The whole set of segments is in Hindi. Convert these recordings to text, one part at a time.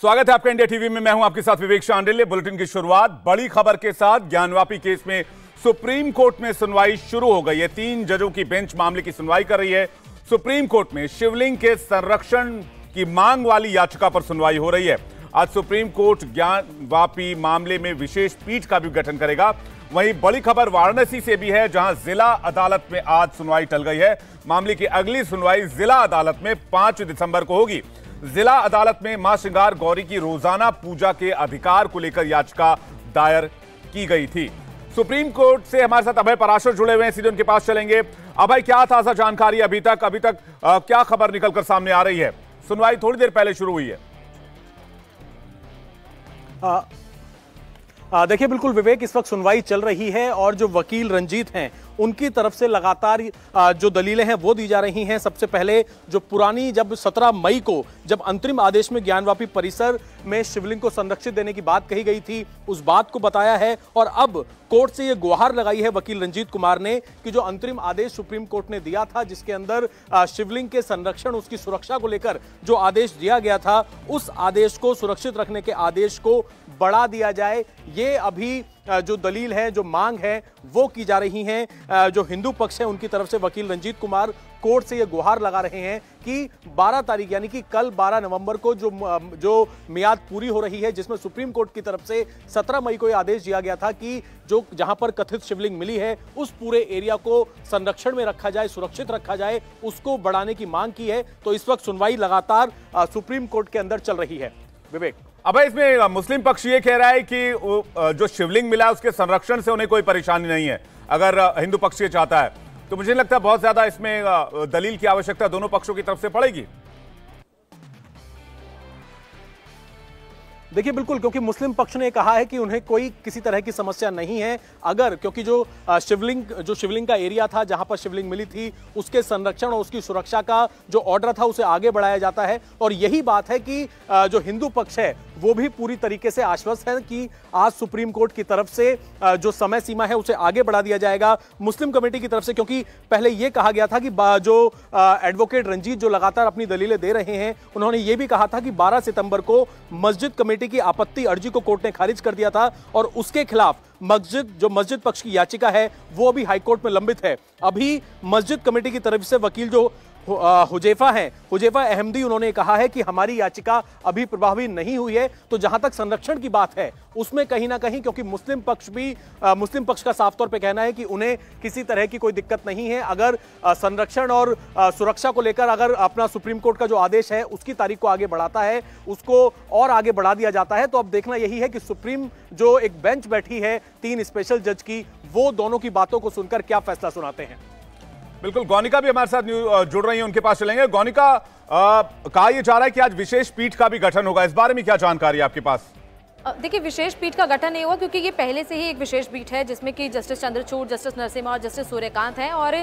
स्वागत है आपका इंडिया टीवी में मैं हूं आपके साथ विवेक शांडिल्य बुलेटिन की शुरुआत बड़ी खबर के साथ ज्ञानवापी केस में सुप्रीम कोर्ट में सुनवाई शुरू हो गई है तीन जजों की बेंच मामले की सुनवाई कर रही है सुप्रीम कोर्ट में शिवलिंग के संरक्षण की मांग वाली याचिका पर सुनवाई हो रही है आज सुप्रीम कोर्ट ज्ञानवापी मामले में विशेष पीठ का भी गठन करेगा वहीं बड़ी खबर वाराणसी से भी है जहां जिला अदालत में आज सुनवाई टल गई है मामले की अगली सुनवाई जिला अदालत में पांच दिसंबर को होगी जिला अदालत में मां श्रृंगार गौरी की रोजाना पूजा के अधिकार को लेकर याचिका दायर की गई थी सुप्रीम कोर्ट से हमारे साथ अभय पराशर जुड़े हुए हैं सीधे उनके पास चलेंगे अभय क्या ताजा जानकारी अभी तक अभी तक आ, क्या खबर निकलकर सामने आ रही है सुनवाई थोड़ी देर पहले शुरू हुई है आ, देखिए बिल्कुल विवेक इस वक्त सुनवाई चल रही है और जो वकील रंजीत हैं उनकी तरफ से लगातार जो दलीलें हैं वो दी जा रही हैं सबसे पहले जो पुरानी जब 17 मई को जब अंतरिम आदेश में ज्ञानवापी परिसर में शिवलिंग को संरक्षित देने की बात कही गई थी उस बात को बताया है और अब कोर्ट से ये गुहार लगाई है वकील रंजीत कुमार ने कि जो अंतरिम आदेश सुप्रीम कोर्ट ने दिया था जिसके अंदर शिवलिंग के संरक्षण उसकी सुरक्षा को लेकर जो आदेश दिया गया था उस आदेश को सुरक्षित रखने के आदेश को बढ़ा दिया जाए ये अभी जो दलील है जो मांग है वो की जा रही हैं जो हिंदू पक्ष है उनकी तरफ से वकील रंजीत कुमार कोर्ट से ये गुहार लगा रहे हैं कि 12 तारीख यानी कि कल 12 नवंबर को जो जो मियाद पूरी हो रही है जिसमें सुप्रीम कोर्ट की तरफ से 17 मई को ये आदेश दिया गया था कि जो जहां पर कथित शिवलिंग मिली है उस पूरे एरिया को संरक्षण में रखा जाए सुरक्षित रखा जाए उसको बढ़ाने की मांग की है तो इस वक्त सुनवाई लगातार सुप्रीम कोर्ट के अंदर चल रही है विवेक अब इसमें मुस्लिम पक्ष ये कह रहा है कि जो शिवलिंग मिला उसके संरक्षण से उन्हें कोई परेशानी नहीं है अगर हिंदू पक्ष ये चाहता है तो मुझे लगता है बहुत ज्यादा इसमें दलील की आवश्यकता दोनों पक्षों की तरफ से पड़ेगी देखिए बिल्कुल क्योंकि मुस्लिम पक्ष ने कहा है कि उन्हें कोई किसी तरह की समस्या नहीं है अगर क्योंकि जो शिवलिंग जो शिवलिंग का एरिया था जहां पर शिवलिंग मिली थी उसके संरक्षण और उसकी सुरक्षा का जो ऑर्डर था उसे आगे बढ़ाया जाता है और यही बात है कि जो हिंदू पक्ष है वो भी पूरी तरीके से आश्वस्त हैं कि आज सुप्रीम कोर्ट की तरफ से जो समय सीमा है उसे आगे बढ़ा दिया जाएगा मुस्लिम कमेटी की तरफ से क्योंकि पहले यह कहा गया था कि जो एडवोकेट रंजीत जो लगातार अपनी दलीलें दे रहे हैं उन्होंने ये भी कहा था कि 12 सितंबर को मस्जिद कमेटी की आपत्ति अर्जी को कोर्ट ने खारिज कर दिया था और उसके खिलाफ मस्जिद जो मस्जिद पक्ष की याचिका है वो अभी हाईकोर्ट में लंबित है अभी मस्जिद कमेटी की तरफ से वकील जो हुजेफा हैं हुजेफा अहमदी उन्होंने कहा है कि हमारी याचिका अभी प्रभावी नहीं हुई है तो जहां तक संरक्षण की बात है उसमें कहीं ना कहीं क्योंकि मुस्लिम पक्ष भी आ, मुस्लिम पक्ष का साफ तौर पे कहना है कि उन्हें किसी तरह की कोई दिक्कत नहीं है अगर आ, संरक्षण और आ, सुरक्षा को लेकर अगर अपना सुप्रीम कोर्ट का जो आदेश है उसकी तारीख को आगे बढ़ाता है उसको और आगे बढ़ा दिया जाता है तो अब देखना यही है कि सुप्रीम जो एक बेंच बैठी है तीन स्पेशल जज की वो दोनों की बातों को सुनकर क्या फैसला सुनाते हैं बिल्कुल गौनिका भी हमारे साथ जुड़ रही है उनके पास चलेंगे गौनिका कहा यह जा रहा है कि आज विशेष पीठ का भी गठन होगा इस बारे में क्या जानकारी आपके पास देखिए विशेष पीठ का गठन नहीं हुआ क्योंकि ये पहले से ही एक विशेष पीठ है जिसमें कि जस्टिस चंद्रचूड जस्टिस नरसिम्हा और जस्टिस सूर्यकांत हैं और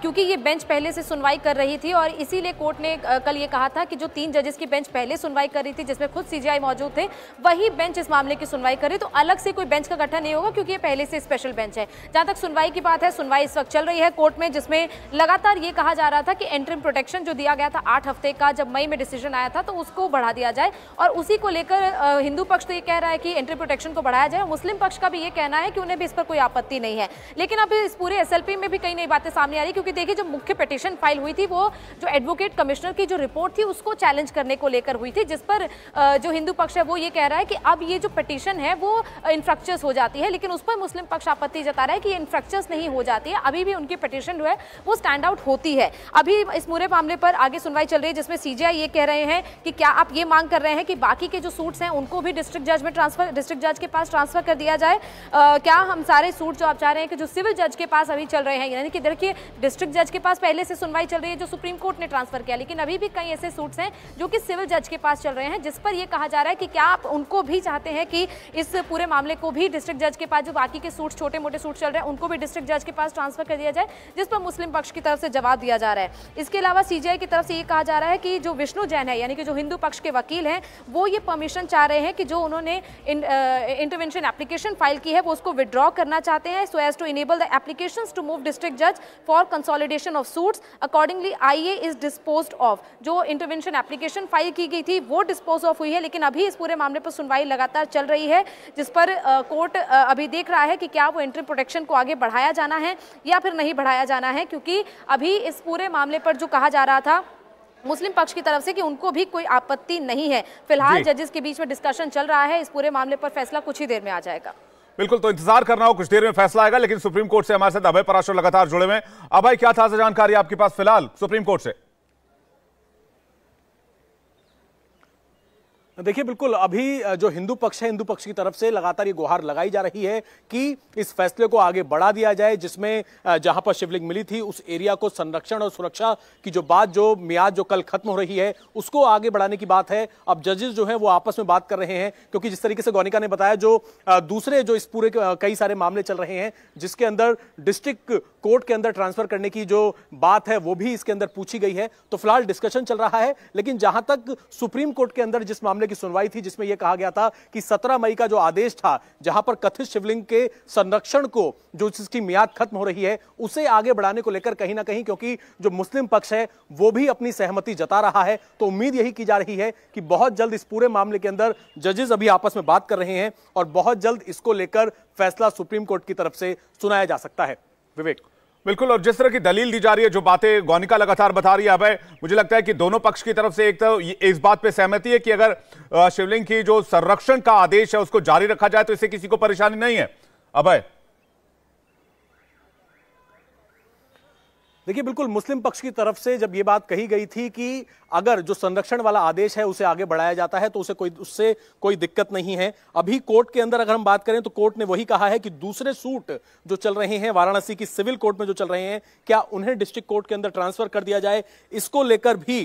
क्योंकि ये बेंच पहले से सुनवाई कर रही थी और इसीलिए कोर्ट ने कल ये कहा था कि जो तीन जजेस की बेंच पहले सुनवाई कर रही थी जिसमें खुद सीजीआई मौजूद थे वही बेंच इस मामले की सुनवाई कर रही तो अलग से कोई बेंच का गठन नहीं होगा क्योंकि ये पहले से स्पेशल बेंच है जहाँ तक सुनवाई की बात है सुनवाई इस वक्त चल रही है कोर्ट में जिसमें लगातार ये कहा जा रहा था कि एंट्रीम प्रोटेक्शन जो दिया गया था आठ हफ्ते का जब मई में डिसीजन आया था तो उसको बढ़ा दिया जाए और उसी को लेकर हिंदू पक्ष तो ये कह कह रहा है कि एंट्री प्रोटेक्शन को बढ़ाया जाए मुस्लिम पक्ष का भी ये कहना है कि उन्हें भी इस पर कोई आपत्ति नहीं है लेकिन अभी इस पूरे एस में भी कई नई बातें सामने आ रही क्योंकि देखिए जो मुख्य पिटिशन फाइल हुई थी वो जो एडवोकेट कमिश्नर की जो रिपोर्ट थी उसको चैलेंज करने को लेकर हुई थी जिस पर जो हिंदू पक्ष है वो ये कह रहा है कि अब ये जो पिटिशन है वो इन्फ्रक्चर्स हो जाती है लेकिन उस पर मुस्लिम पक्ष आपत्ति जता रहा है कि ये इन्फ्रक्चर्स नहीं हो जाती है अभी भी उनकी पिटिशन जो है वो स्टैंड आउट होती है अभी इस पूरे मामले पर आगे सुनवाई चल रही है जिसमें सीजीआई ये कह रहे हैं कि क्या आप ये मांग कर रहे हैं कि बाकी के जो सूट्स हैं उनको भी डिस्ट्रिक्ट जज में ट्रांसफर डिस्ट्रिक्ट जज के पास ट्रांसफर कर दिया जाए आ, क्या हम सारे सूट जो आप चाह रहे हैं कि जो सिविल जज के पास अभी चल रहे हैं यानी कि देखिए डिस्ट्रिक्ट जज के पास पहले से सुनवाई चल रही है जो सुप्रीम कोर्ट ने ट्रांसफर किया लेकिन अभी भी कई ऐसे सूट्स हैं जो कि सिविल जज के पास चल रहे हैं जिस पर यह कहा जा रहा है कि क्या आप उनको भी चाहते हैं कि इस पूरे मामले को भी डिस्ट्रिक्ट जज के पास जो बाकी के सूट छोटे मोटे सूट चल रहे हैं उनको भी डिस्ट्रिक्ट जज के पास ट्रांसफर कर दिया जाए जिस पर मुस्लिम पक्ष की तरफ से जवाब दिया जा रहा है इसके अलावा सीजीआई की तरफ से ये कहा जा रहा है कि जो विष्णु जैन है यानी कि जो हिंदू पक्ष के वकील हैं वो ये परमिशन चाह रहे हैं कि जो उन्होंने इंटरवेंशन एप्लीकेशन फाइल की है वो उसको विड्रॉ करना चाहते हैं so as to enable the application to move district जज for consolidation of suits accordingly I A is dispose of जो इंटरवेंशन एप्लीकेशन फाइल की गई थी वो डिस्पोज ऑफ हुई है लेकिन अभी इस पूरे मामले पर सुनवाई लगातार चल रही है जिस पर कोर्ट अभी देख रहा है कि क्या वो इंटर प्रोटेक्शन को आगे बढ़ाया जाना है या फिर नहीं बढ़ाया जाना है क्योंकि अभी इस पूरे मामले पर जो कहा जा रहा था मुस्लिम पक्ष की तरफ से कि उनको भी कोई आपत्ति नहीं है फिलहाल जजेस के बीच में डिस्कशन चल रहा है इस पूरे मामले पर फैसला कुछ ही देर में आ जाएगा बिल्कुल तो इंतजार करना हो कुछ देर में फैसला आएगा लेकिन सुप्रीम कोर्ट से हमारे साथ अभय पराशर लगातार जुड़े हुए अभय क्या था जानकारी आपके पास फिलहाल सुप्रीम कोर्ट से देखिए बिल्कुल अभी जो हिंदू पक्ष है हिंदू पक्ष की तरफ से लगातार ये गुहार लगाई जा रही है कि इस फैसले को आगे बढ़ा दिया जाए जिसमें जहां पर शिवलिंग मिली थी उस एरिया को संरक्षण और सुरक्षा की जो बात जो मियाद जो कल खत्म हो रही है उसको आगे बढ़ाने की बात है अब जजेस जो है वो आपस में बात कर रहे हैं क्योंकि जिस तरीके से गौनिका ने बताया जो दूसरे जो इस पूरे कई सारे मामले चल रहे हैं जिसके अंदर डिस्ट्रिक्ट कोर्ट के अंदर ट्रांसफर करने की जो बात है वो भी इसके अंदर पूछी गई है तो फिलहाल डिस्कशन चल रहा है लेकिन जहां तक सुप्रीम कोर्ट के अंदर जिस मामले की सुनवाई थी जिसमें यह कहा गया था कि 17 मई का जो आदेश था जहां पर कथित शिवलिंग के संरक्षण को जो जिसकी मियाद खत्म हो रही है उसे आगे बढ़ाने को लेकर कहीं ना कहीं क्योंकि जो मुस्लिम पक्ष है वो भी अपनी सहमति जता रहा है तो उम्मीद यही की जा रही है कि बहुत जल्द इस पूरे मामले के अंदर जजेस अभी आपस में बात कर रहे हैं और बहुत जल्द इसको लेकर फैसला सुप्रीम कोर्ट की तरफ से सुनाया जा सकता है विवेक बिल्कुल और जिस तरह की दलील दी जा रही है जो बातें गौनिका लगातार बता रही है अभय मुझे लगता है कि दोनों पक्ष की तरफ से एक तो इस बात पे सहमति है कि अगर शिवलिंग की जो संरक्षण का आदेश है उसको जारी रखा जाए तो इससे किसी को परेशानी नहीं है अभय देखिए बिल्कुल मुस्लिम पक्ष की तरफ से जब ये बात कही गई थी कि अगर जो संरक्षण वाला आदेश है उसे आगे बढ़ाया जाता है तो उसे कोई उससे कोई दिक्कत नहीं है अभी कोर्ट के अंदर अगर हम बात करें तो कोर्ट ने वही कहा है कि दूसरे सूट जो चल रहे हैं वाराणसी की सिविल कोर्ट में जो चल रहे हैं क्या उन्हें डिस्ट्रिक्ट कोर्ट के अंदर ट्रांसफर कर दिया जाए इसको लेकर भी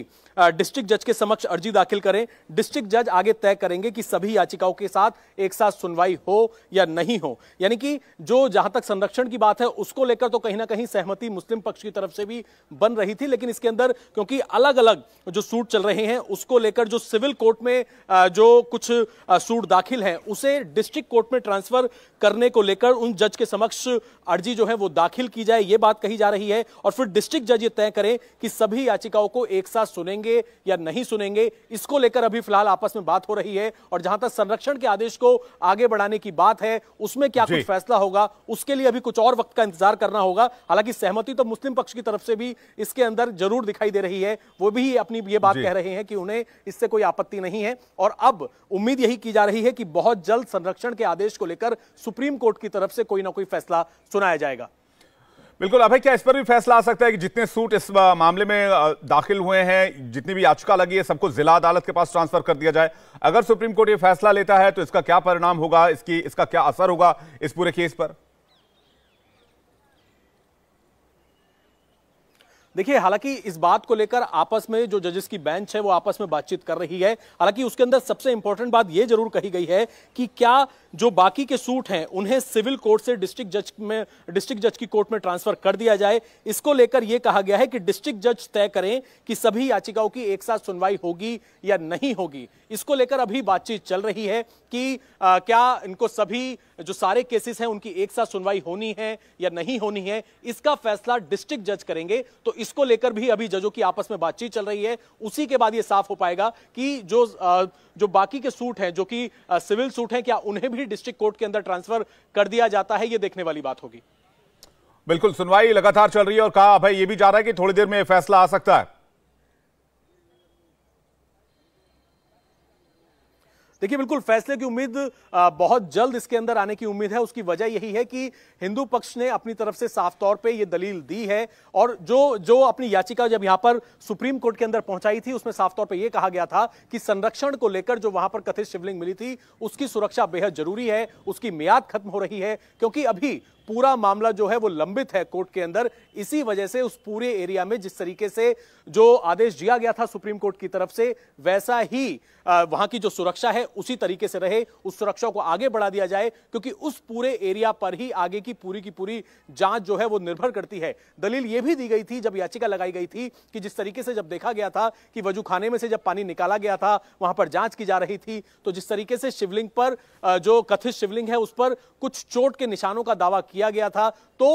डिस्ट्रिक्ट जज के समक्ष अर्जी दाखिल करें डिस्ट्रिक्ट जज आगे तय करेंगे कि सभी याचिकाओं के साथ एक साथ सुनवाई हो या नहीं हो यानी कि जो जहां तक संरक्षण की बात है उसको लेकर तो कहीं ना कहीं सहमति मुस्लिम पक्ष की तरफ से भी बन रही थी लेकिन इसके अंदर क्योंकि अलग अलग जो सूट चल रहे हैं उसको लेकर जो सिविल कोर्ट में जो कुछ सूट दाखिल हैं उसे डिस्ट्रिक्ट कोर्ट में ट्रांसफर करने को लेकर उन जज के समक्ष अर्जी जो है वो दाखिल की जाए ये बात कही जा रही है और फिर डिस्ट्रिक्ट जज ये तय करें कि सभी याचिकाओं को एक साथ सुनेंगे या नहीं सुनेंगे इसको लेकर अभी फिलहाल आपस में बात हो रही है और जहां तक संरक्षण के आदेश को आगे बढ़ाने की बात है उसमें क्या कुछ फैसला होगा उसके लिए अभी कुछ और वक्त का इंतजार करना होगा हालांकि सहमति तो मुस्लिम पक्ष की तरफ से भी इसके अंदर जरूर दिखाई दे रही है वो भी अपनी ये बात कह रहे हैं कि उन्हें इससे कोई आपत्ति नहीं है और अब उम्मीद यही की जा रही है कि बहुत जल्द संरक्षण के आदेश को लेकर सुप्रीम कोर्ट की तरफ से कोई ना कोई फैसला सुनाया जाएगा बिल्कुल अभय क्या इस पर भी फैसला आ सकता है कि जितने सूट इस मामले में दाखिल हुए हैं जितनी भी याचिका लगी है सबको जिला अदालत के पास ट्रांसफर कर दिया जाए अगर सुप्रीम कोर्ट ये फैसला लेता है तो इसका क्या परिणाम होगा इसकी इसका क्या असर होगा इस पूरे केस पर देखिए हालांकि इस बात को लेकर आपस में जो जजेस की बेंच है वो आपस में बातचीत कर रही है हालांकि उसके अंदर सबसे इंपॉर्टेंट बात यह जरूर कही गई है कि क्या जो बाकी के सूट हैं उन्हें सिविल कोर्ट से डिस्ट्रिक्ट जज में डिस्ट्रिक्ट जज की कोर्ट में ट्रांसफर कर दिया जाए इसको लेकर यह कहा गया है कि डिस्ट्रिक्ट जज तय करें कि सभी याचिकाओं की एक साथ सुनवाई होगी या नहीं होगी इसको लेकर अभी बातचीत चल रही है कि आ, क्या इनको सभी जो सारे केसेस हैं उनकी एक साथ सुनवाई होनी है या नहीं होनी है इसका फैसला डिस्ट्रिक्ट जज करेंगे तो इसको लेकर भी अभी जजों की आपस में बातचीत चल रही है उसी के बाद यह साफ हो पाएगा कि जो आ, जो बाकी के सूट हैं जो कि सिविल सूट हैं क्या उन्हें भी भी डिस्ट्रिक्ट कोर्ट के अंदर ट्रांसफर कर दिया जाता है ये देखने वाली बात होगी बिल्कुल सुनवाई लगातार चल रही है और कहा भाई ये भी जा रहा है कि थोड़ी देर में फैसला आ सकता है देखिए बिल्कुल फैसले की उम्मीद बहुत जल्द इसके अंदर आने की उम्मीद है उसकी वजह यही है कि हिंदू पक्ष ने अपनी तरफ से साफ तौर पे ये दलील दी है और जो जो अपनी याचिका जब यहां पर सुप्रीम कोर्ट के अंदर पहुंचाई थी उसमें साफ तौर पर यह कहा गया था कि संरक्षण को लेकर जो वहां पर कथित शिवलिंग मिली थी उसकी सुरक्षा बेहद जरूरी है उसकी मियाद खत्म हो रही है क्योंकि अभी पूरा मामला जो है वो लंबित है कोर्ट के अंदर इसी वजह से उस पूरे एरिया में जिस तरीके से जो आदेश दिया गया था सुप्रीम कोर्ट की तरफ से वैसा ही वहां की जो सुरक्षा है उसी तरीके से रहे उस सुरक्षा को आगे बढ़ा दिया जाए क्योंकि उस पूरे एरिया पर ही आगे की पूरी की पूरी जांच जो है वो निर्भर करती है दलील ये भी दी गई थी जब याचिका लगाई गई थी कि जिस तरीके से जब देखा गया था कि वजूखाने में से जब पानी निकाला गया था वहां पर जांच की जा रही थी तो जिस तरीके से शिवलिंग पर जो कथित शिवलिंग है उस पर कुछ चोट के निशानों का दावा किया गया था तो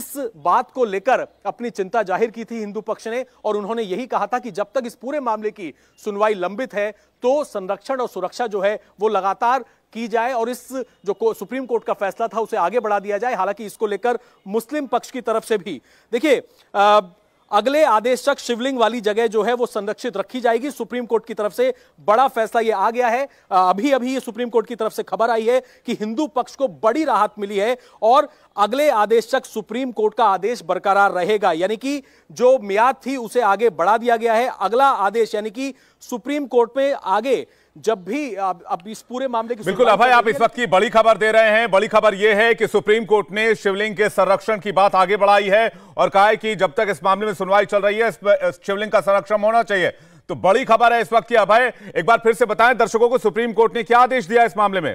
इस बात को लेकर अपनी चिंता जाहिर की थी हिंदू पक्ष ने और उन्होंने यही कहा था कि जब तक इस पूरे मामले की सुनवाई लंबित है तो संरक्षण और सुरक्षा जो है वो लगातार की जाए और इस जो को, सुप्रीम कोर्ट का फैसला था उसे आगे बढ़ा दिया जाए हालांकि इसको लेकर मुस्लिम पक्ष की तरफ से भी देखिए अगले आदेश तक शिवलिंग वाली जगह जो है वो संरक्षित रखी जाएगी सुप्रीम कोर्ट की तरफ से बड़ा फैसला ये आ गया है अभी अभी ये सुप्रीम कोर्ट की तरफ से खबर आई है कि हिंदू पक्ष को बड़ी राहत मिली है और अगले आदेश तक सुप्रीम कोर्ट का आदेश बरकरार रहेगा यानी कि जो मियाद थी उसे आगे बढ़ा दिया गया है अगला आदेश यानी कि सुप्रीम कोर्ट में आगे जब भी अब इस पूरे मामले की बिल्कुल अभय आप इस वक्त की बड़ी खबर दे रहे हैं बड़ी खबर यह है कि सुप्रीम कोर्ट ने शिवलिंग के संरक्षण की बात आगे बढ़ाई है और कहा है कि जब तक इस मामले में सुनवाई चल रही है शिवलिंग का संरक्षण होना चाहिए तो बड़ी खबर है इस वक्त की अभय एक बार फिर से बताएं दर्शकों को सुप्रीम कोर्ट ने क्या आदेश दिया इस मामले में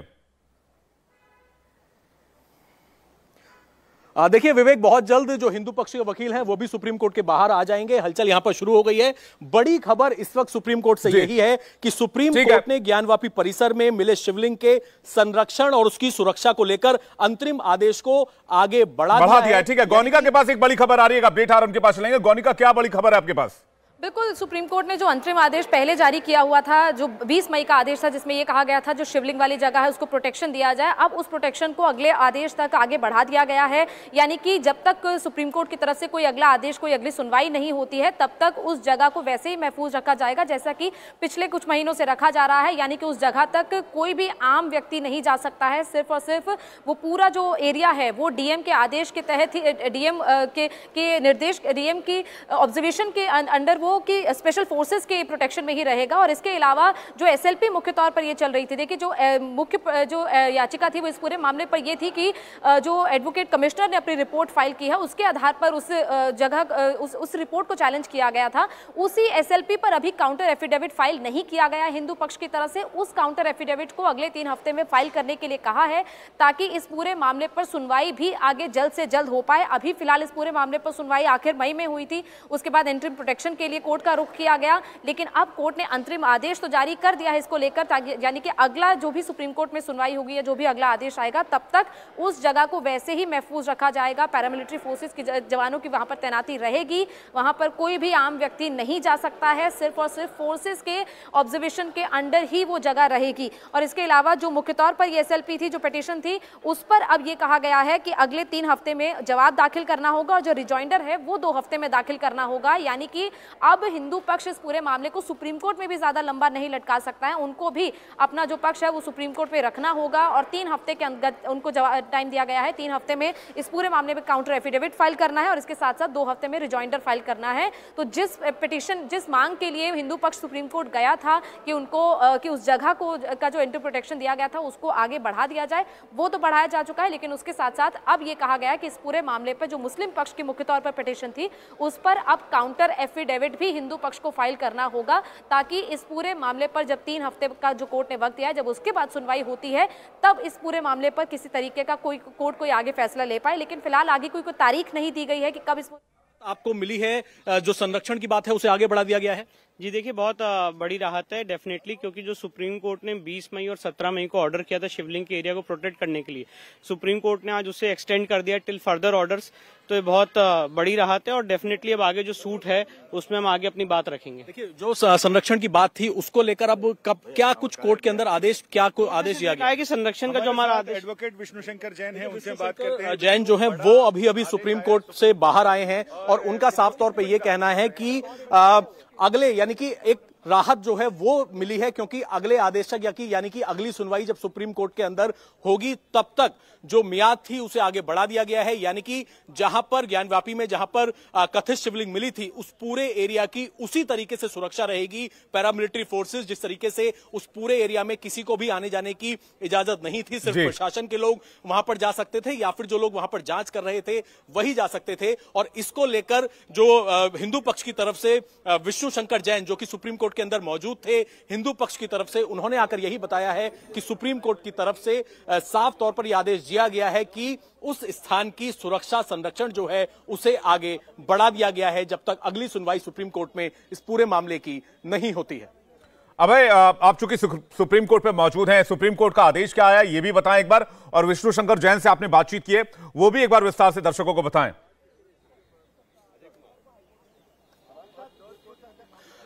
देखिए विवेक बहुत जल्द जो हिंदू पक्ष के वकील हैं वो भी सुप्रीम कोर्ट के बाहर आ जाएंगे हलचल यहां पर शुरू हो गई है बड़ी खबर इस वक्त सुप्रीम कोर्ट से यही है कि सुप्रीम कोर्ट ने ज्ञानवापी परिसर में मिले शिवलिंग के संरक्षण और उसकी सुरक्षा को लेकर अंतरिम आदेश को आगे बढ़ा, बढ़ा दिया है ठीक है गौनिका के पास एक बड़ी खबर आ रही है बेटा के उनके पास चलेंगे गौनिका क्या बड़ी खबर है आपके पास बिल्कुल सुप्रीम कोर्ट ने जो अंतरिम आदेश पहले जारी किया हुआ था जो 20 मई का आदेश था जिसमें ये कहा गया था जो शिवलिंग वाली जगह है उसको प्रोटेक्शन दिया जाए अब उस प्रोटेक्शन को अगले आदेश तक आगे बढ़ा दिया गया है यानी कि जब तक सुप्रीम कोर्ट की तरफ से कोई अगला आदेश कोई अगली सुनवाई नहीं होती है तब तक उस जगह को वैसे ही महफूज रखा जाएगा जैसा कि पिछले कुछ महीनों से रखा जा रहा है यानी कि उस जगह तक कोई भी आम व्यक्ति नहीं जा सकता है सिर्फ और सिर्फ वो पूरा जो एरिया है वो डीएम के आदेश के तहत ही डीएम के निर्देश डीएम की ऑब्जर्वेशन के अं-, अंडर वो वो कि स्पेशल फोर्सेज के प्रोटेक्शन में ही रहेगा और इसके अलावा जो एसएलपी मुख्य तौर पर ये चल रही थी देखिए जो मुख्य जो याचिका थी वो इस पूरे मामले पर यह थी कि जो एडवोकेट कमिश्नर ने अपनी रिपोर्ट फाइल की है उसके आधार पर उस जगह उस उस रिपोर्ट को चैलेंज किया गया था उसी एस पर अभी काउंटर एफिडेविट फाइल नहीं किया गया हिंदू पक्ष की तरफ से उस काउंटर एफिडेविट को अगले तीन हफ्ते में फाइल करने के लिए कहा है ताकि इस पूरे मामले पर सुनवाई भी आगे जल्द से जल्द हो पाए अभी फिलहाल इस पूरे मामले पर सुनवाई आखिर मई में हुई थी उसके बाद एंट्री प्रोटेक्शन के लिए लिए कोर्ट का रुख किया गया लेकिन अब कोर्ट ने अंतरिम आदेश तो जारी कर दिया है इसको लेकर यानी कि अगला जो भी सुप्रीम कोर्ट में सुनवाई होगी या जो भी अगला आदेश आएगा तब तक उस जगह को वैसे ही महफूज रखा जाएगा पैरामिलिट्री फोर्सेज की जवानों की वहाँ पर तैनाती रहेगी वहाँ पर कोई भी आम व्यक्ति नहीं जा सकता है सिर्फ और सिर्फ फोर्सेज के ऑब्जर्वेशन के अंडर ही वो जगह रहेगी और इसके अलावा जो मुख्य तौर पर ये एस थी जो पटिशन थी उस पर अब ये कहा गया है कि अगले तीन हफ्ते में जवाब दाखिल करना होगा और जो रिजॉइंडर है वो दो हफ्ते में दाखिल करना होगा यानी कि अब हिंदू पक्ष इस पूरे मामले को सुप्रीम कोर्ट में भी ज़्यादा लंबा नहीं लटका सकता है उनको भी अपना जो पक्ष है वो सुप्रीम कोर्ट में रखना होगा और तीन हफ्ते के अंदर उनको टाइम दिया गया है तीन हफ्ते में इस पूरे मामले में काउंटर एफिडेविट फाइल करना है और इसके साथ साथ दो हफ्ते में रिजॉइंडर फाइल करना है तो जिस पिटिशन जिस मांग के लिए हिंदू पक्ष सुप्रीम कोर्ट गया था कि उनको कि उस जगह को का जो इंटर प्रोटेक्शन दिया गया था उसको आगे बढ़ा दिया जाए वो तो बढ़ाया जा चुका है लेकिन उसके साथ साथ अब ये कहा गया कि इस पूरे मामले पर जो मुस्लिम पक्ष की मुख्य तौर पर पिटिशन थी उस पर अब काउंटर एफिडेविट भी हिंदू पक्ष को फाइल करना होगा ताकि इस पूरे मामले पर जब तीन हफ्ते का जो कोर्ट ने वक्त दिया जब उसके बाद सुनवाई होती है तब इस पूरे मामले पर किसी तरीके का कोई कोर्ट कोई आगे फैसला ले पाए लेकिन फिलहाल आगे कोई कोई तारीख नहीं दी गई है कि कब इस आपको मिली है जो संरक्षण की बात है उसे आगे बढ़ा दिया गया है जी देखिए बहुत बड़ी राहत है डेफिनेटली क्योंकि जो सुप्रीम कोर्ट ने 20 मई और 17 मई को ऑर्डर किया था शिवलिंग के एरिया को प्रोटेक्ट करने के लिए सुप्रीम कोर्ट ने आज उसे एक्सटेंड कर दिया टिल फर्दर ऑर्डर्स तो ये बहुत बड़ी राहत है और डेफिनेटली अब आगे जो सूट है उसमें हम आगे अपनी बात रखेंगे देखिए जो संरक्षण की बात थी उसको लेकर अब कब क्या कुछ कोर्ट के अंदर आदेश क्या को आदेश दिया गया कि संरक्षण का जो हमारा एडवोकेट विष्णु शंकर जैन है उनसे बात करते हैं जैन जो है वो अभी अभी सुप्रीम कोर्ट से बाहर आए हैं और उनका साफ तौर पर यह कहना है की अगले यानी कि एक राहत जो है वो मिली है क्योंकि अगले आदेशक या कि यानी कि अगली सुनवाई जब सुप्रीम कोर्ट के अंदर होगी तब तक जो मियाद थी उसे आगे बढ़ा दिया गया है यानी कि जहां पर ज्ञानव्यापी में जहां पर कथित शिवलिंग मिली थी उस पूरे एरिया की उसी तरीके से सुरक्षा रहेगी पैरामिलिट्री फोर्सेज जिस तरीके से उस पूरे एरिया में किसी को भी आने जाने की इजाजत नहीं थी सिर्फ प्रशासन के लोग वहां पर जा सकते थे या फिर जो लोग वहां पर जांच कर रहे थे वही जा सकते थे और इसको लेकर जो हिंदू पक्ष की तरफ से विष्णु शंकर जैन जो कि सुप्रीम कोर्ट के अंदर मौजूद थे हिंदू पक्ष की तरफ से उन्होंने आकर यही बताया है कि सुप्रीम कोर्ट की तरफ से साफ तौर पर यह आदेश दिया गया है कि उस स्थान की सुरक्षा संरक्षण जो है उसे आगे बढ़ा दिया गया है जब तक अगली सुनवाई सुप्रीम कोर्ट में इस पूरे मामले की नहीं होती है अभय आप चूंकि सुप्रीम कोर्ट में मौजूद हैं सुप्रीम कोर्ट का आदेश क्या आया ये भी बताएं एक बार और विष्णु शंकर जैन से आपने बातचीत की है वो भी एक बार विस्तार से दर्शकों को बताएं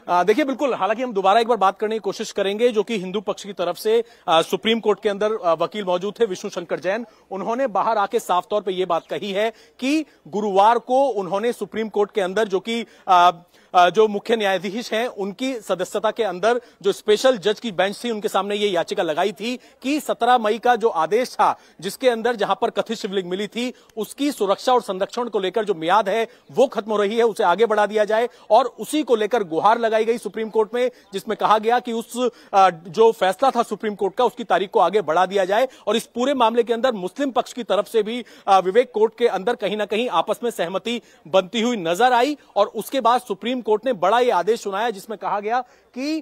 देखिए बिल्कुल हालांकि हम दोबारा एक बार बात करने की कोशिश करेंगे जो कि हिंदू पक्ष की तरफ से आ, सुप्रीम कोर्ट के अंदर आ, वकील मौजूद थे विष्णु शंकर जैन उन्होंने बाहर आके साफ तौर पर यह बात कही है कि गुरुवार को उन्होंने सुप्रीम कोर्ट के अंदर जो कि जो मुख्य न्यायाधीश हैं उनकी सदस्यता के अंदर जो स्पेशल जज की बेंच थी उनके सामने ये याचिका लगाई थी कि 17 मई का जो आदेश था जिसके अंदर जहां पर कथित शिवलिंग मिली थी उसकी सुरक्षा और संरक्षण को लेकर जो मियाद है वो खत्म हो रही है उसे आगे बढ़ा दिया जाए और उसी को लेकर गुहार लगाई गई सुप्रीम कोर्ट में जिसमें कहा गया कि उस जो फैसला था सुप्रीम कोर्ट का उसकी तारीख को आगे बढ़ा दिया जाए और इस पूरे मामले के अंदर मुस्लिम पक्ष की तरफ से भी विवेक कोर्ट के अंदर कहीं ना कहीं आपस में सहमति बनती हुई नजर आई और उसके बाद सुप्रीम कोर्ट ने बड़ा ये आदेश सुनाया जिसमें कहा गया कि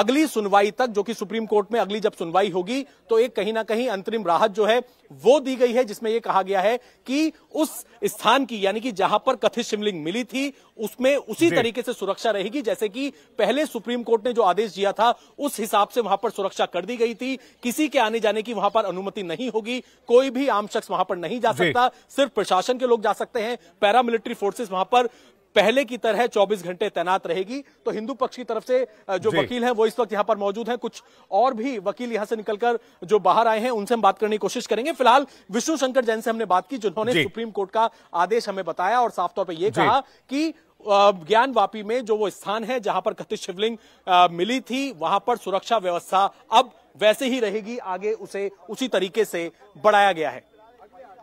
अगली सुनवाई तक जो कि सुप्रीम कोर्ट में अगली जब सुनवाई होगी तो एक कहीं ना कहीं अंतरिम राहत जो है वो दी गई है जिसमें यह कहा गया है कि उस स्थान की यानी कि जहां पर कथित शिवलिंग मिली थी उसमें उसी तरीके से सुरक्षा रहेगी जैसे कि पहले सुप्रीम कोर्ट ने जो आदेश दिया था उस हिसाब से वहां पर सुरक्षा कर दी गई थी किसी के आने जाने की वहां पर अनुमति नहीं होगी कोई भी आम शख्स वहां पर नहीं जा सकता सिर्फ प्रशासन के लोग जा सकते हैं पैरामिलिट्री फोर्सेस वहां पर पहले की तरह 24 घंटे तैनात रहेगी तो हिंदू पक्ष की तरफ से जो वकील हैं वो इस वक्त यहां पर मौजूद हैं कुछ और भी वकील यहां से निकलकर जो बाहर आए हैं उनसे हम बात करने की कोशिश करेंगे फिलहाल विष्णु शंकर जैन से हमने बात की जिन्होंने सुप्रीम कोर्ट का आदेश हमें बताया और साफ तौर पर यह कहा कि ज्ञान वापी में जो वो स्थान है जहां पर कथित शिवलिंग मिली थी वहां पर सुरक्षा व्यवस्था अब वैसे ही रहेगी आगे उसे उसी तरीके से बढ़ाया गया है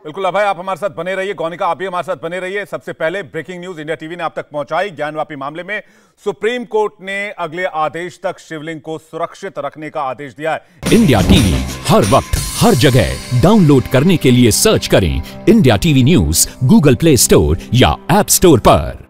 बिल्कुल अभय आप हमारे साथ बने रहिए गौनिका आप भी हमारे साथ बने रहिए सबसे पहले ब्रेकिंग न्यूज इंडिया टीवी ने आप तक पहुंचाई ज्ञानवापी मामले में सुप्रीम कोर्ट ने अगले आदेश तक शिवलिंग को सुरक्षित रखने का आदेश दिया है इंडिया टीवी हर वक्त हर जगह डाउनलोड करने के लिए सर्च करें India TV news Google Play Store या एप स्टोर पर